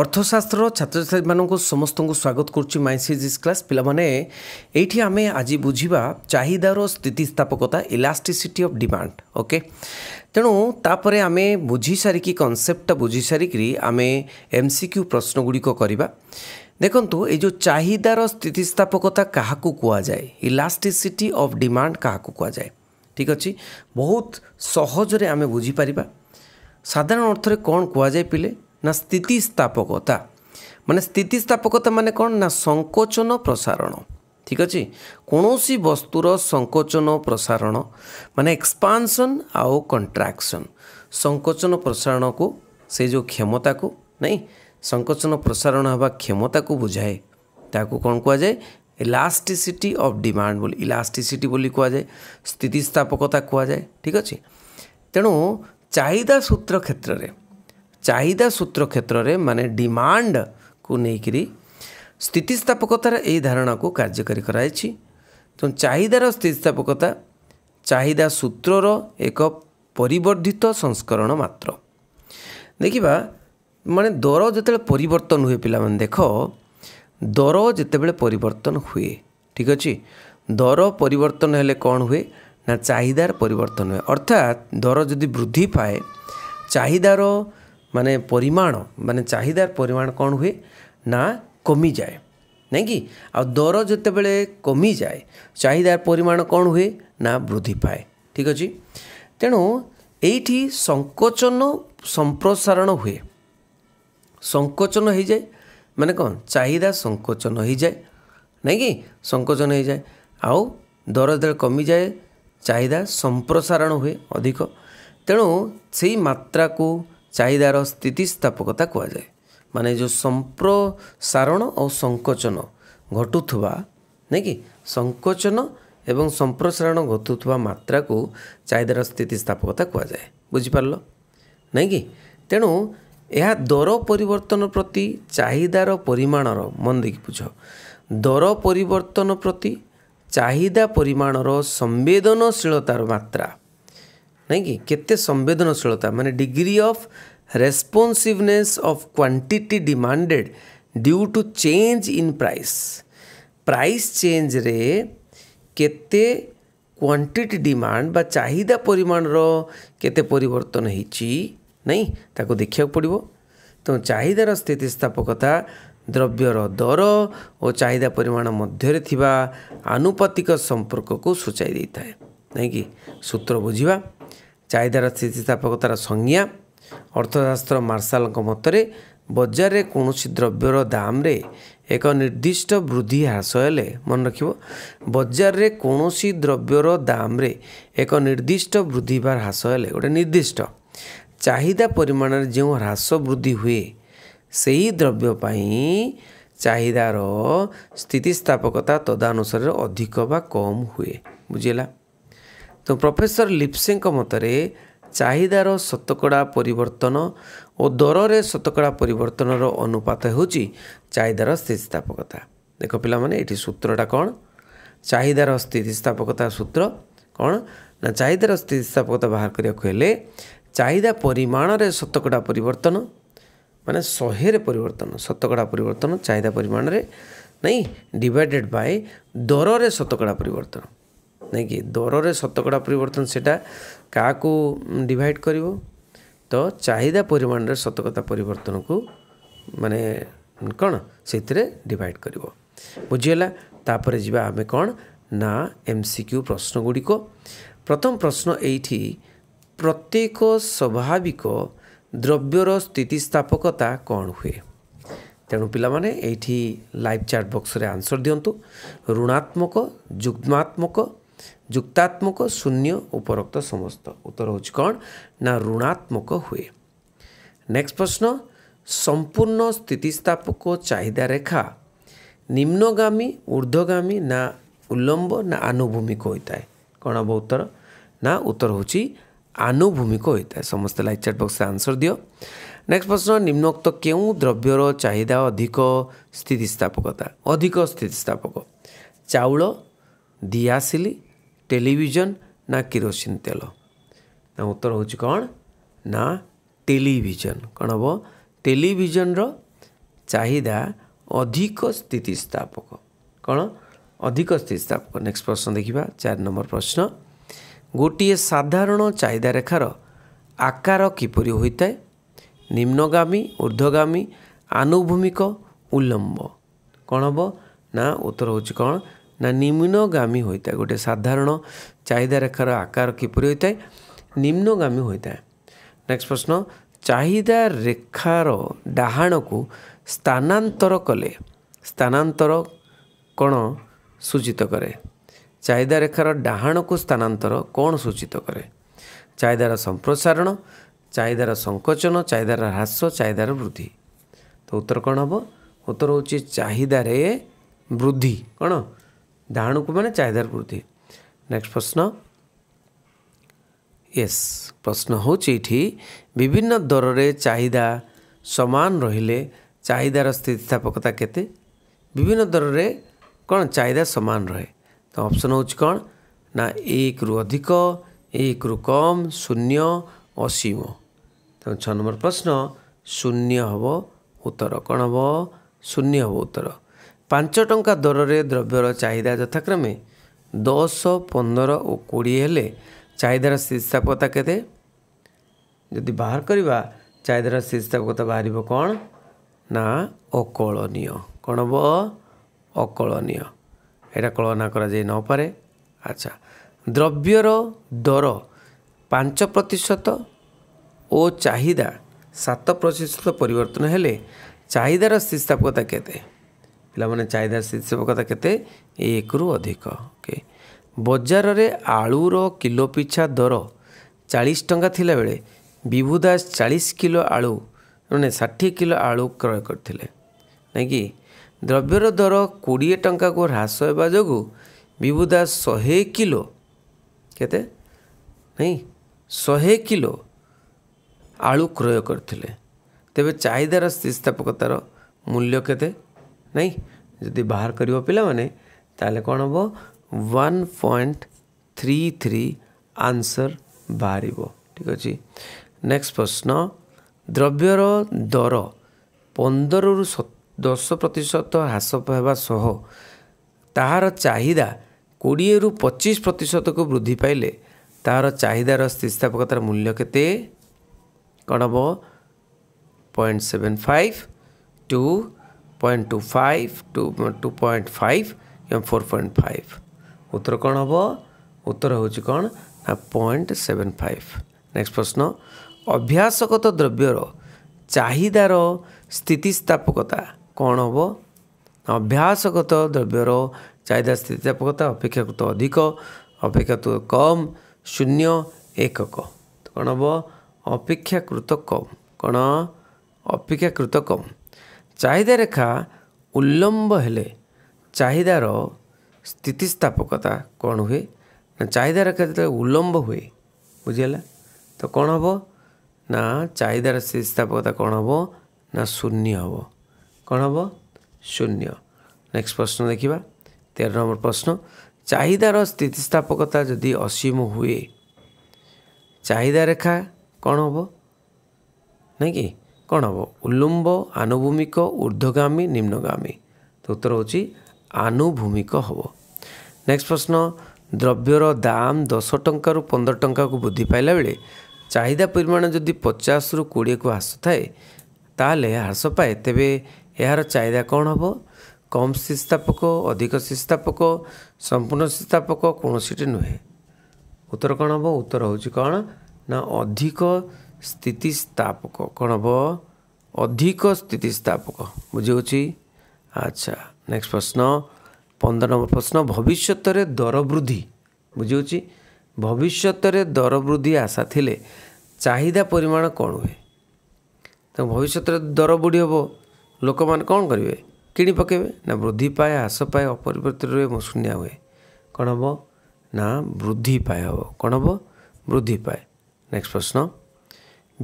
অর্থশাস্ত্র ছাত্রছাত্রীমানঙ্কু সমস্তଙ୍କୁ স্বাগত করছি মাইসিজিস ক্লাস পিলামানে এইটি আমি আজি বুঝিবা চাহিদার স্থিতিস্থাপকতা ইলাস্টিসিটি অফ ডিমান্ড ওকে তেণু তাপরে আমি বুঝি সারিকি কনসেপ্টটা বুঝি সারিকি আমি এমসিকিউ প্রশ্নগুড়ি করা দেখন্তু এই যে চাহিদার স্থিতিস্থাপকতা কাহাকু যায় ইলাস্টিসিটি অফ ডিমান্ড কাহাকু যায় ঠিক আছে বহুত সহজরে আমি বুঝিপারিবা সাধারণ অর্থরে কোণ যায় পিলে ନା ସ୍ଥିତି ସ୍ଥାପକତା ମାନେ ସ୍ଥିତିସ୍ଥାପକତା ମାନେ କ'ଣ ନା ସଙ୍କୋଚନ ପ୍ରସାରଣ ଠିକ୍ ଅଛି କୌଣସି ବସ୍ତୁର ସଂକୋଚନ ପ୍ରସାରଣ ମାନେ ଏକ୍ସପାନ୍ସନ୍ ଆଉ କଣ୍ଟ୍ରାକ୍ସନ୍ ସଙ୍କୋଚନ ପ୍ରସାରଣକୁ ସେ ଯେଉଁ କ୍ଷମତାକୁ ନାଇଁ ସଙ୍କୋଚନ ପ୍ରସାରଣ ହେବା କ୍ଷମତାକୁ ବୁଝାଏ ତାକୁ କ'ଣ କୁହାଯାଏ ଇଲାଷ୍ଟିସିଟି ଅଫ୍ ଡିମାଣ୍ଡ ବୋଲି ଇଲାଷ୍ଟିସିଟି ବୋଲି କୁହାଯାଏ ସ୍ଥିତିସ୍ଥାପକତା କୁହାଯାଏ ଠିକ୍ ଅଛି ତେଣୁ ଚାହିଦା ସୂତ୍ର କ୍ଷେତ୍ରରେ চাহিদা সূত্র ক্ষেত্রে মানে ডিমান্ডকু নেইকি স্থিতিস্থাপকতার এই ধারণাকে কার্যকারী করা হয়েছে ତେଣୁ ଚାହିଦାର ସ୍ଥିତିସ୍ଥାପକତା ଚାହିଦା ସୂତ୍ରର ଏକ ପରିବର୍ଦ୍ଧିତ ସଂସ୍କରଣ ମାତ୍ର ଦେଖିବା ମାନେ ଦର ଯେତେବେଳେ ପରିବର୍ତ୍ତନ ହୁଏ ପିଲାମାନେ ଦେଖ ଦର ଯେତେବେଳେ ପରିବର୍ତ୍ତନ ହୁଏ ଠିକ୍ ଅଛି ଦର ପରିବର୍ତ୍ତନ ହେଲେ କ'ଣ ହୁଏ ନା ଚାହିଦାର ପରିବର୍ତ୍ତନ ହୁଏ ଅର୍ଥାତ୍ ଦର ଯଦି ବୃଦ୍ଧି ପାଏ ଚାହିଦାର ମାନେ ପରିମାଣ ମାନେ ଚାହିଦାର ପରିମାଣ କ'ଣ ହୁଏ ନା କମିଯାଏ ନାଇଁ କି ଆଉ ଦର ଯେତେବେଳେ କମିଯାଏ ଚାହିଦାର ପରିମାଣ କ'ଣ ହୁଏ ନା ବୃଦ୍ଧି ପାଏ ଠିକ୍ ଅଛି ତେଣୁ ଏଇଠି ସଙ୍କୋଚନ ସମ୍ପ୍ରସାରଣ ହୁଏ ସଙ୍କୋଚନ ହୋଇଯାଏ ମାନେ କ'ଣ ଚାହିଦା ସଙ୍କୋଚନ ହୋଇଯାଏ ନାଇଁ କି ସଙ୍କୋଚନ ହୋଇଯାଏ ଆଉ ଦର ଯେତେବେଳେ କମିଯାଏ ଚାହିଦା ସମ୍ପ୍ରସାରଣ ହୁଏ ଅଧିକ ତେଣୁ ସେଇ ମାତ୍ରାକୁ ଚାହିଦାର ସ୍ଥିତିସ୍ଥାପକତା କୁହାଯାଏ ମାନେ ଯେଉଁ ସମ୍ପ୍ରସାରଣ ଆଉ ସଂକୋଚନ ଘଟୁଥିବା ନାଇଁ କି ସଂକୋଚନ ଏବଂ ସମ୍ପ୍ରସାରଣ ଘଟୁଥିବା ମାତ୍ରାକୁ ଚାହିଦାର ସ୍ଥିତିସ୍ଥାପକତା କୁହାଯାଏ ବୁଝିପାରିଲ ନାଇଁ କି ତେଣୁ ଏହା ଦର ପରିବର୍ତ୍ତନ ପ୍ରତି ଚାହିଦାର ପରିମାଣର ମନ ଦେଇକି ବୁଝ ଦର ପରିବର୍ତ୍ତନ ପ୍ରତି ଚାହିଦା ପରିମାଣର ସମ୍ବେଦନଶୀଳତାର ମାତ୍ରା ନାଇଁ କି କେତେ ସମ୍ବେଦନଶୀଳତା ମାନେ degree of responsiveness of quantity demanded due to change in price price change रे କେତେ କ୍ୱାଣ୍ଟିଟି ଡିମାଣ୍ଡ ବା ଚାହିଦା ପରିମାଣର କେତେ ପରିବର୍ତ୍ତନ ହେଇଛି ନାହିଁ ତାକୁ ଦେଖିବାକୁ ପଡ଼ିବ ତେଣୁ ଚାହିଦାର ସ୍ଥିତିସ୍ଥାପକତା ଦ୍ରବ୍ୟର ଦର ଓ ଚାହିଦା ପରିମାଣ ମଧ୍ୟରେ ଥିବା ଆନୁପାତିକ ସମ୍ପର୍କକୁ ସୂଚାଇ ଦେଇଥାଏ ନାହିଁକି ସୂତ୍ର ବୁଝିବା ଚାହିଦାର ସ୍ଥିତିସ୍ଥାପକତାର ସଂଜ୍ଞା ଅର୍ଥଶାସ୍ତ୍ର ମାର୍ଶାଲଙ୍କ ମତରେ ବଜାରରେ କୌଣସି ଦ୍ରବ୍ୟର ଦାମରେ ଏକ ନିର୍ଦ୍ଦିଷ୍ଟ ବୃଦ୍ଧି ହ୍ରାସ ହେଲେ ମନେ ରଖିବ ବଜାରରେ କୌଣସି ଦ୍ରବ୍ୟର ଦାମରେ ଏକ ନିର୍ଦ୍ଦିଷ୍ଟ ବୃଦ୍ଧି ବା ହ୍ରାସ ହେଲେ ଗୋଟେ ନିର୍ଦ୍ଦିଷ୍ଟ ଚାହିଦା ପରିମାଣରେ ଯେଉଁ ହ୍ରାସ ବୃଦ୍ଧି ହୁଏ ସେହି ଦ୍ରବ୍ୟ ପାଇଁ ଚାହିଦାର ସ୍ଥିତିସ୍ଥାପକତା ତଦାନୁସାରେ ଅଧିକ ବା କମ୍ ହୁଏ ବୁଝିଲା ତ ପ୍ରଫେସର ଲିପ୍ସେଙ୍କ ମତରେ ଚାହିଦାର ଶତକଡ଼ା ପରିବର୍ତ୍ତନ ଓ ଦରରେ ଶତକଡ଼ା ପରିବର୍ତ୍ତନର ଅନୁପାତ ହେଉଛି ଚାହିଦାର ସ୍ଥିତିସ୍ଥାପକତା ଦେଖ ପିଲାମାନେ ଏଠି ସୂତ୍ରଟା କ'ଣ ଚାହିଦାର ସ୍ଥିତିସ୍ଥାପକତା ସୂତ୍ର କ'ଣ ନା ଚାହିଦାର ସ୍ଥିତିସ୍ଥାପକତା ବାହାର କରିବାକୁ ହେଲେ ଚାହିଦା ପରିମାଣରେ ଶତକଡ଼ା ପରିବର୍ତ୍ତନ ମାନେ ଶହେରେ ପରିବର୍ତ୍ତନ ଶତକଡ଼ା ପରିବର୍ତ୍ତନ ଚାହିଦା ପରିମାଣରେ ନାଇଁ ଡିଭାଇଡ଼େଡ଼୍ ବାଏ ଦରରେ ଶତକଡ଼ା ପରିବର୍ତ୍ତନ ନାଇଁକି ଦରରେ ଶତକଡ଼ା ପରିବର୍ତ୍ତନ ସେଇଟା କାହାକୁ ଡିଭାଇଡ଼ କରିବ ତ ଚାହିଦା ପରିମାଣରେ ଶତକତା ପରିବର୍ତ୍ତନକୁ ମାନେ କ'ଣ ସେଥିରେ ଡିଭାଇଡ଼ କରିବ ବୁଝିଗଲା ତାପରେ ଯିବା ଆମେ କ'ଣ ନା ଏମ୍ ସି କ୍ୟୁ ପ୍ରଶ୍ନଗୁଡ଼ିକ ପ୍ରଥମ ପ୍ରଶ୍ନ ଏଇଠି ପ୍ରତ୍ୟେକ ସ୍ୱାଭାବିକ ଦ୍ରବ୍ୟର ସ୍ଥିତିସ୍ଥାପକତା କ'ଣ ହୁଏ ତେଣୁ ପିଲାମାନେ ଏଇଠି ଲାଇଭ୍ ଚାଟ୍ ବକ୍ସରେ ଆନ୍ସର୍ ଦିଅନ୍ତୁ ଋଣାତ୍ମକ ଯୁଗ୍ମାତ୍ମକ ଯୁକ୍ତାତ୍ମକ ଶୂନ୍ୟ ଉପରୋକ୍ତ ସମସ୍ତ ଉତ୍ତର ହେଉଛି କ'ଣ ନା ଋଣାତ୍ମକ ହୁଏ ନେକ୍ସଟ ପ୍ରଶ୍ନ ସମ୍ପୂର୍ଣ୍ଣ ସ୍ଥିତିସ୍ଥାପକ ଚାହିଦା ରେଖା ନିମ୍ନଗାମୀ ଊର୍ଦ୍ଧ୍ୱଗାମୀ ନା ଉଲମ୍ବ ନା ଆନୁଭୂମିକ ହୋଇଥାଏ କ'ଣ ହେବ ଉତ୍ତର ନା ଉତ୍ତର ହେଉଛି ଆନୁଭୂମିକ ହୋଇଥାଏ ସମସ୍ତେ ଲାଇଭ୍ ଚାଟ୍ ବକ୍ସରେ ଆନ୍ସର ଦିଅ ନେକ୍ସଟ ପ୍ରଶ୍ନ ନିମ୍ନୋକ୍ତ କେଉଁ ଦ୍ରବ୍ୟର ଚାହିଦା ଅଧିକ ସ୍ଥିତିସ୍ଥାପକତା ଅଧିକ ସ୍ଥିତିସ୍ଥାପକ ଚାଉଳ ଦିଆସିଲି ଟେଲିଭିଜନ ନା କିରୋସିନ ତେଲ ନା ଉତ୍ତର ହେଉଛି କ'ଣ ନା ଟେଲିଭିଜନ କ'ଣ ହେବ ଟେଲିଭିଜନର ଚାହିଦା ଅଧିକ ସ୍ଥିତିସ୍ଥାପକ କ'ଣ ଅଧିକ ସ୍ଥିତିସ୍ଥାପକ ନେକ୍ସଟ ପ୍ରଶ୍ନ ଦେଖିବା ଚାରି ନମ୍ବର ପ୍ରଶ୍ନ ଗୋଟିଏ ସାଧାରଣ ଚାହିଦା ରେଖାର ଆକାର କିପରି ହୋଇଥାଏ ନିମ୍ନଗାମୀ ଉର୍ଦ୍ଧ୍ୱଗାମୀ ଆନୁଭୂମିକ ଉଲମ୍ବ କ'ଣ ହେବ ନା ଉତ୍ତର ହେଉଛି କ'ଣ ନା ନିମ୍ନଗାମୀ ହୋଇଥାଏ ଗୋଟେ ସାଧାରଣ ଚାହିଦା ରେଖାର ଆକାର କିପରି ହୋଇଥାଏ ନିମ୍ନଗାମୀ ହୋଇଥାଏ ନେକ୍ସଟ ପ୍ରଶ୍ନ ଚାହିଦା ରେଖାର ଡାହାଣକୁ ସ୍ଥାନାନ୍ତର କଲେ ସ୍ଥାନାନ୍ତର କ'ଣ ସୂଚିତ କରେ ଚାହିଦା ରେଖାର ଡାହାଣକୁ ସ୍ଥାନାନ୍ତର କ'ଣ ସୂଚିତ କରେ ଚାହିଦାର ସମ୍ପ୍ରସାରଣ ଚାହିଦାର ସଙ୍କୋଚନ ଚାହିଦାର ହ୍ରାସ ଚାହିଦାର ବୃଦ୍ଧି ତ ଉତ୍ତର କ'ଣ ହେବ ଉତ୍ତର ହେଉଛି ଚାହିଦାରେ ବୃଦ୍ଧି କ'ଣ ଡାହାଣକୁ ମାନେ ଚାହିଦାର ବୃଦ୍ଧି ନେକ୍ସଟ ପ୍ରଶ୍ନ ୟେସ୍ ପ୍ରଶ୍ନ ହେଉଛି ଏଠି ବିଭିନ୍ନ ଦରରେ ଚାହିଦା ସମାନ ରହିଲେ ଚାହିଦାର ସ୍ଥିତିସ୍ଥାପକତା କେତେ ବିଭିନ୍ନ ଦରରେ କ'ଣ ଚାହିଦା ସମାନ ରହେ ତ ଅପସନ୍ ହେଉଛି କ'ଣ ନା ଏକରୁ ଅଧିକ ଏକରୁ କମ୍ ଶୂନ୍ୟ ଅସୀମ ତେଣୁ ଛଅ ନମ୍ବର ପ୍ରଶ୍ନ ଶୂନ୍ୟ ହେବ ଉତ୍ତର କ'ଣ ହେବ ଶୂନ୍ୟ ହେବ ଉତ୍ତର ପାଞ୍ଚ ଟଙ୍କା ଦରରେ ଦ୍ରବ୍ୟର ଚାହିଦା ଯଥାକ୍ରମେ ଦଶ ପନ୍ଦର ଓ କୋଡ଼ିଏ ହେଲେ ଚାହିଦାର ଶୀର୍ଷାପତା କେତେ ଯଦି ବାହାର କରିବା ଚାହିଦାର ଶୀର୍ଷାପକତା ବାହାରିବ କ'ଣ ନା ଅକଳନୀୟ କ'ଣ ହେବ ଅକଳନୀୟ ଏଇଟା କଳନା କରାଯାଇ ନପାରେ ଆଚ୍ଛା ଦ୍ରବ୍ୟର ଦର ପାଞ୍ଚ ପ୍ରତିଶତ ଓ ଚାହିଦା ସାତ ପ୍ରତିଶତ ପରିବର୍ତ୍ତନ ହେଲେ ଚାହିଦାର ଶୀର୍ଷାପକତା କେତେ ପିଲାମାନେ ଚାହିଦା ସ୍ଥିତିସେବକତା କେତେ ଏକରୁ ଅଧିକ ଓକେ ବଜାରରେ ଆଳୁର କିଲୋ ପିଛା ଦର ଚାଳିଶ ଟଙ୍କା ଥିଲାବେଳେ ବିଭୁ ଦାସ ଚାଳିଶ କିଲୋ ଆଳୁ ମାନେ ଷାଠିଏ କିଲୋ ଆଳୁ କ୍ରୟ କରିଥିଲେ ନାଇଁ କି ଦ୍ରବ୍ୟର ଦର କୋଡ଼ିଏ ଟଙ୍କାକୁ ହ୍ରାସ ହେବା ଯୋଗୁଁ ବିଭୁ ଦାସ ଶହେ କିଲୋ କେତେ ନାଇଁ ଶହେ କିଲୋ ଆଳୁ କ୍ରୟ କରିଥିଲେ ତେବେ ଚାହିଦାର ସ୍ଥିତିସ୍ଥାପକତାର ମୂଲ୍ୟ କେତେ ନାଇଁ ଯଦି ବାହାର କରିବ ପିଲାମାନେ ତାହେଲେ କ'ଣ ହେବ one point three three answer ବାହାରିବ ଠିକ୍ ଅଛି ନେକ୍ସଟ ପ୍ରଶ୍ନ ଦ୍ରବ୍ୟର ଦର ପନ୍ଦରରୁ ଦଶ ପ୍ରତିଶତ ହ୍ରାସ ହେବା ସହ ତାହାର ଚାହିଦା କୋଡ଼ିଏରୁ ପଚିଶ ପ୍ରତିଶତକୁ ବୃଦ୍ଧି ପାଇଲେ ତାହାର ଚାହିଦାର ସ୍ଥିତିସ୍ଥାପକତାର ମୂଲ୍ୟ କେତେ କ'ଣ ହେବ point seven five two point two five two two point five କିମ୍ବା ଫୋର୍ ପଏଣ୍ଟ ଫାଇଭ ଉତ୍ତର କ'ଣ ହେବ ଉତ୍ତର ହେଉଛି କ'ଣ ନା ପଏଣ୍ଟ ସେଭେନ୍ ଫାଇଭ ନେକ୍ସଟ ପ୍ରଶ୍ନ ଅଭ୍ୟାସଗତ ଦ୍ରବ୍ୟର ଚାହିଦାର ସ୍ଥିତିସ୍ଥାପକତା କ'ଣ ହେବ ଅଭ୍ୟାସଗତ ଦ୍ରବ୍ୟର ଚାହିଦା ସ୍ଥିତିସ୍ଥାପକତା ଅପେକ୍ଷାକୃତ ଅଧିକ ଅପେକ୍ଷାକୃତ କମ୍ ଶୂନ୍ୟ ଏକକ କ'ଣ ହେବ ଅପେକ୍ଷାକୃତ କମ୍ କ'ଣ ଅପେକ୍ଷାକୃତ କମ୍ ଚାହିଦା ରେଖା ଉଲମ୍ବ ହେଲେ ଚାହିଦାର ସ୍ଥିତିସ୍ଥାପକତା କ'ଣ ହୁଏ ନା ଚାହିଦା ରେଖା ଯେତେବେଳେ ଉଲ୍ଲମ୍ବ ହୁଏ ବୁଝିହେଲା ତ କ'ଣ ହେବ ନା ଚାହିଦାର ସ୍ଥିତିସ୍ଥାପକତା କ'ଣ ହେବ ନା ଶୂନ୍ୟ ହେବ କ'ଣ ହେବ ଶୂନ୍ୟ ନେକ୍ସଟ ପ୍ରଶ୍ନ ଦେଖିବା ତେର ନମ୍ବର ପ୍ରଶ୍ନ ଚାହିଦାର ସ୍ଥିତିସ୍ଥାପକତା ଯଦି ଅସୀମ ହୁଏ ଚାହିଦା ରେଖା କ'ଣ ହେବ ନାଇଁ କି କ'ଣ ହେବ ଉଲ୍ଲୁମ୍ବ ଆନୁଭୂମିକ ଊର୍ଦ୍ଧ୍ୱଗାମୀ ନିମ୍ନଗାମୀ ତ ଉତ୍ତର ହେଉଛି ଆନୁଭୂମିକ ହେବ ନେକ୍ସଟ ପ୍ରଶ୍ନ ଦ୍ରବ୍ୟର ଦାମ ଦଶ ଟଙ୍କାରୁ ପନ୍ଦର ଟଙ୍କାକୁ ବୃଦ୍ଧି ପାଇଲା ବେଳେ ଚାହିଦା ପରିମାଣ ଯଦି ପଚାଶରୁ କୋଡ଼ିଏକୁ ଆସୁଥାଏ ତାହେଲେ ହ୍ରାସ ପାଏ ତେବେ ଏହାର ଚାହିଦା କ'ଣ ହେବ କମ୍ ସ୍ଥିତିସ୍ଥାପକ ଅଧିକ ସ୍ଥିତିସ୍ଥାପକ ସମ୍ପୂର୍ଣ୍ଣ ସ୍ଥିତିସ୍ଥାପକ କୌଣସିଟି ନୁହେଁ ଉତ୍ତର କ'ଣ ହେବ ଉତ୍ତର ହେଉଛି କ'ଣ ନା ଅଧିକ ସ୍ଥିତିସ୍ଥାପକ କ'ଣ ହେବ ଅଧିକ ସ୍ଥିତିସ୍ଥାପକ ବୁଝିହେଉଛି ଆଚ୍ଛା ନେକ୍ସଟ ପ୍ରଶ୍ନ ପନ୍ଦର ନମ୍ବର ପ୍ରଶ୍ନ ଭବିଷ୍ୟତରେ ଦର ବୃଦ୍ଧି ବୁଝିହେଉଛି ଭବିଷ୍ୟତରେ ଦର ବୃଦ୍ଧି ଆଶା ଥିଲେ ଚାହିଦା ପରିମାଣ କ'ଣ ହୁଏ ତେଣୁ ଭବିଷ୍ୟତରେ ଦର ବୃଦ୍ଧି ହେବ ଲୋକମାନେ କ'ଣ କରିବେ କିଣି ପକାଇବେ ନା ବୃଦ୍ଧି ପାଏ ହ୍ରାସ ପାଏ ଅପରିବର୍ତ୍ତିତ ରୁହେ ମୁଶୁନିଆ ହୁଏ କ'ଣ ହେବ ନା ବୃଦ୍ଧି ପାଏ ହେବ କ'ଣ ହେବ ବୃଦ୍ଧି ପାଏ ନେକ୍ସଟ ପ୍ରଶ୍ନ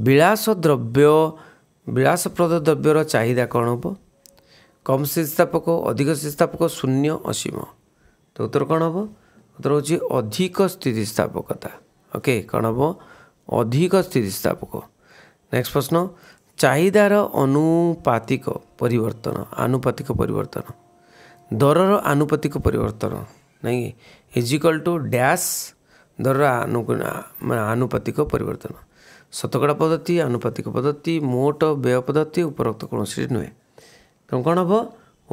ବିଳାସ ଦ୍ରବ୍ୟ ବିଳାସପ୍ରଦ ଦ୍ରବ୍ୟର ଚାହିଦା କ'ଣ ହେବ କମ୍ ସ୍ଥିତିସ୍ଥାପକ ଅଧିକ ସ୍ଥିତିସ୍ଥାପକ ଶୂନ୍ୟ ଅସୀମ ତ ଉତ୍ତର କ'ଣ ହେବ ଉତ୍ତର ହେଉଛି ଅଧିକ ସ୍ଥିତିସ୍ଥାପକତା ଓକେ କ'ଣ ହେବ ଅଧିକ ସ୍ଥିତିସ୍ଥାପକ ନେକ୍ସଟ ପ୍ରଶ୍ନ ଚାହିଦାର ଅନୁପାତିକ ପରିବର୍ତ୍ତନ ଆନୁପାତିକ ପରିବର୍ତ୍ତନ ଦରର ଆନୁପାତିକ ପରିବର୍ତ୍ତନ ନାଇଁ ଇଜିକାଲ୍ ଟୁ ଡ୍ୟାସ୍ ଦରର ଆନୁ ମାନେ ଆନୁପାତିକ ପରିବର୍ତ୍ତନ ଶତକଡ଼ା ପଦ୍ଧତି ଆନୁପାତିକ ପଦ୍ଧତି ମୋଟ ବ୍ୟୟ ପଦ୍ଧତି ଉପରୋକ୍ତ କୌଣସି ନୁହେଁ ତେଣୁ କ'ଣ ହେବ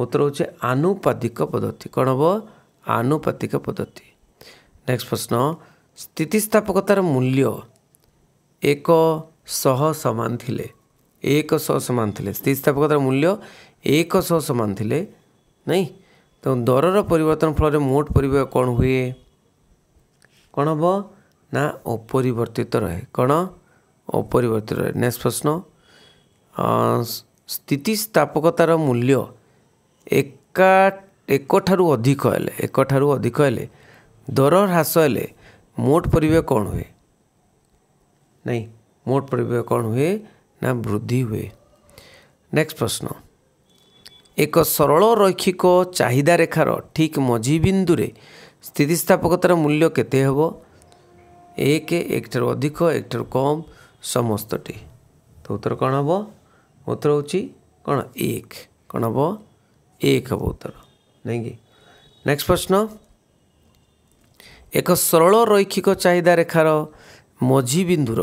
ଉତ୍ତର ହେଉଛି ଆନୁପାତିକ ପଦ୍ଧତି କ'ଣ ହେବ ଆନୁପାତିକ ପଦ୍ଧତି ନେକ୍ସଟ ପ୍ରଶ୍ନ ସ୍ଥିତିସ୍ଥାପକତାର ମୂଲ୍ୟ ଏକ ଶହ ସମାନ ଥିଲେ ଏକ ଶହ ସମାନ ଥିଲେ ସ୍ଥିତିସ୍ଥାପକତାର ମୂଲ୍ୟ ଏକ ଶହ ସମାନ ଥିଲେ ନାହିଁ ତେଣୁ ଦରର ପରିବର୍ତ୍ତନ ଫଳରେ ମୋଟ ପରିବାର କ'ଣ ହୁଏ କ'ଣ ହେବ ନା ଅପରିବର୍ତ୍ତିତ ରହେ କ'ଣ ଅପରିବର୍ତ୍ତିତ ରହେ ନେକ୍ସଟ ପ୍ରଶ୍ନ ସ୍ଥିତିସ୍ଥାପକତାର ମୂଲ୍ୟ ଏକା ଏକଠାରୁ ଅଧିକ ହେଲେ ଏକଠାରୁ ଅଧିକ ହେଲେ ଦର ହ୍ରାସ ହେଲେ ମୋଟ ପରିବ୍ୟ କ'ଣ ହୁଏ ନାଇଁ ମୋଟ ପରିବ୍ୟ କ'ଣ ହୁଏ ନା ବୃଦ୍ଧି ହୁଏ ନେକ୍ସଟ ପ୍ରଶ୍ନ ଏକ ସରଳ ରୈକ୍ଷିକ ଚାହିଦା ରେଖାର ଠିକ୍ ମଝି ବିନ୍ଦୁରେ ସ୍ଥିତିସ୍ଥାପକତାର ମୂଲ୍ୟ କେତେ ହେବ ଏକ ଏକଠାରୁ ଅଧିକ ଏକଠାରୁ କମ୍ ସମସ୍ତଟି ତ ଉତ୍ତର କ'ଣ ହେବ ଉତ୍ତର ହେଉଛି କ'ଣ ଏକ କ'ଣ ହେବ ଏକ ହେବ ଉତ୍ତର ନାଇଁ କି ନେକ୍ସଟ ପ୍ରଶ୍ନ ଏକ ସରଳ ରୈକ୍ଷିକ ଚାହିଦା ରେଖାର ମଝି ବିନ୍ଦୁର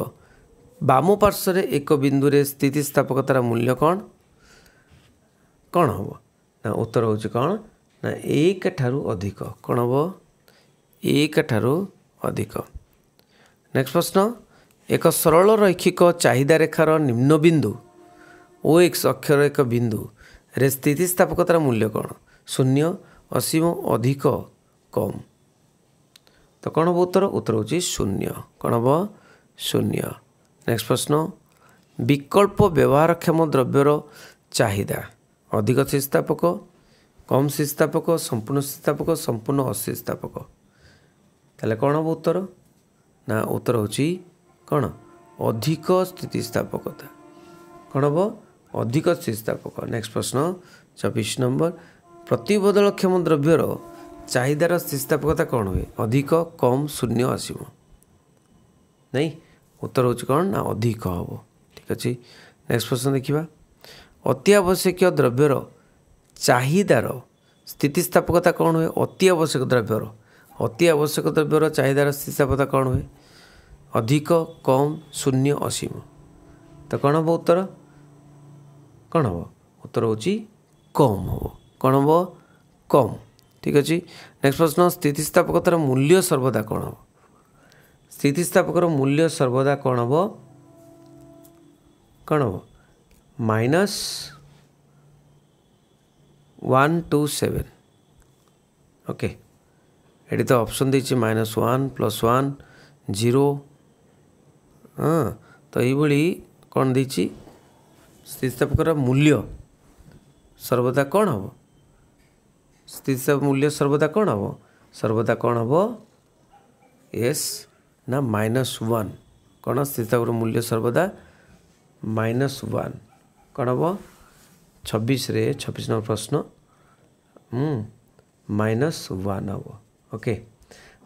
ବାମ ପାର୍ଶ୍ୱରେ ଏକ ବିନ୍ଦୁରେ ସ୍ଥିତି ସ୍ଥାପକତାର ମୂଲ୍ୟ କ'ଣ କ'ଣ ହେବ ନା ଉତ୍ତର ହେଉଛି କ'ଣ ନା ଏକ ଠାରୁ ଅଧିକ କ'ଣ ହେବ ଏକ ଠାରୁ ଅଧିକ ନେକ୍ସଟ ପ୍ରଶ୍ନ ଏକ ସରଳ ରୈକ୍ଷିକ ଚାହିଦା ରେଖାର ବିନ୍ଦୁ ଓ ଏକ ଅକ୍ଷର ଏକ ବିନ୍ଦୁ ବିନ୍ଦୁରେ ସ୍ଥିତିସ୍ଥାପକତାର ମୂଲ୍ୟ କ'ଣ ଶୂନ୍ୟ ଅସୀମ ଅଧିକ କମ୍ ତ କ'ଣ ହେବ ଉତ୍ତର ଉତ୍ତର ହେଉଛି ଶୂନ୍ୟ କ'ଣ ହେବ ଶୂନ୍ୟ ନେକ୍ସଟ ପ୍ରଶ୍ନ ବିକଳ୍ପ ବ୍ୟବହାରକ୍ଷମ ଦ୍ରବ୍ୟର ଚାହିଦା ଅଧିକ ସ୍ଥିତିସ୍ଥାପକ କମ୍ ସ୍ଥିତିସ୍ଥାପକ ସମ୍ପୂର୍ଣ୍ଣ ସ୍ଥିତିସ୍ଥାପକ ସମ୍ପୂର୍ଣ୍ଣ ଅସ୍ଥିତିସ୍ଥାପକ ତାହେଲେ କ'ଣ ହେବ ଉତ୍ତର ନା ଉତ୍ତର ହେଉଛି କ'ଣ ଅଧିକ ସ୍ଥିତିସ୍ଥାପକତା କ'ଣ ହେବ ଅଧିକ ସ୍ଥିତିସ୍ଥାପକ ନେକ୍ସଟ ପ୍ରଶ୍ନ ଚବିଶ ନମ୍ବର ପ୍ରତିବଦଳକ୍ଷମ ଦ୍ରବ୍ୟର ଚାହିଦାର ସ୍ଥିତିସ୍ଥାପକତା କ'ଣ ହୁଏ ଅଧିକ କମ୍ ଶୂନ୍ୟ ଆସିବ ନାଇଁ ଉତ୍ତର ହେଉଛି କ'ଣ ନା ଅଧିକ ହେବ ଠିକ୍ ଅଛି ନେକ୍ସଟ ପ୍ରଶ୍ନ ଦେଖିବା ଅତି ଆବଶ୍ୟକୀୟ ଦ୍ରବ୍ୟର ଚାହିଦାର ସ୍ଥିତିସ୍ଥାପକତା କ'ଣ ହୁଏ ଅତି ଆବଶ୍ୟକ ଦ୍ରବ୍ୟର ଅତି ଆବଶ୍ୟକ ଦ୍ରବ୍ୟର ଚାହିଦାର ସ୍ଥିତିସ୍ଥାପକତା କ'ଣ ହୁଏ ଅଧିକ କମ୍ ଶୂନ୍ୟ ଅସୀମ ତ କ'ଣ ହେବ ଉତ୍ତର କ'ଣ ହେବ ଉତ୍ତର ହେଉଛି କମ୍ ହେବ କ'ଣ ହେବ କମ୍ ଠିକ୍ ଅଛି ନେକ୍ସଟ ପ୍ରଶ୍ନ ସ୍ଥିତିସ୍ଥାପକତାର ମୂଲ୍ୟ ସର୍ବଦା କ'ଣ ହେବ ସ୍ଥିତିସ୍ଥାପକର ମୂଲ୍ୟ ସର୍ବଦା କ'ଣ ହେବ କ'ଣ ହେବ minus one two seven okay ଏଠି ତ ଅପସନ୍ ଦେଇଛି minus one plus one zero ହଁ ତ ଏଇଭଳି କ'ଣ ଦେଇଛି ସ୍ଥିତିସ୍ଥାପକର ମୂଲ୍ୟ ସର୍ବଦା କ'ଣ ହେବ ସ୍ଥିତିସ୍ଥାପକ ମୂଲ୍ୟ ସର୍ବଦା କ'ଣ ହେବ ସର୍ବଦା କ'ଣ ହେବ ଏସ୍ ନା ମାଇନସ୍ ୱାନ୍ କ'ଣ ସ୍ଥିତିସ୍ଥାପକର ମୂଲ୍ୟ ସର୍ବଦା ମାଇନସ୍ ୱାନ୍ କ'ଣ ହେବ ଛବିଶରେ ଛବିଶ ନମ୍ବର ପ୍ରଶ୍ନ ମାଇନସ୍ ୱାନ୍ ହେବ ଓକେ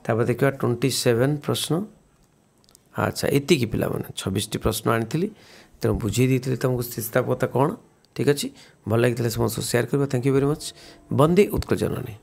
ତାପରେ ଦେଖିବା ଟ୍ୱେଣ୍ଟି ସେଭେନ୍ ପ୍ରଶ୍ନ ଆଚ୍ଛା ଏତିକି ପିଲାମାନେ ଛବିଶଟି ପ୍ରଶ୍ନ ଆଣିଥିଲି ତେଣୁ ବୁଝେଇ ଦେଇଥିଲି ତୁମକୁ ସ୍ଥିତାପତା କ'ଣ ଠିକ୍ ଅଛି ଭଲ ଲାଗିଥିଲେ ସମସ୍ତଙ୍କୁ ସେୟାର କରିବ ଥ୍ୟାଙ୍କ ୟୁ ଭେରି ମଚ୍ ବନ୍ଦେ ଉତ୍କଳ ଜନନୀ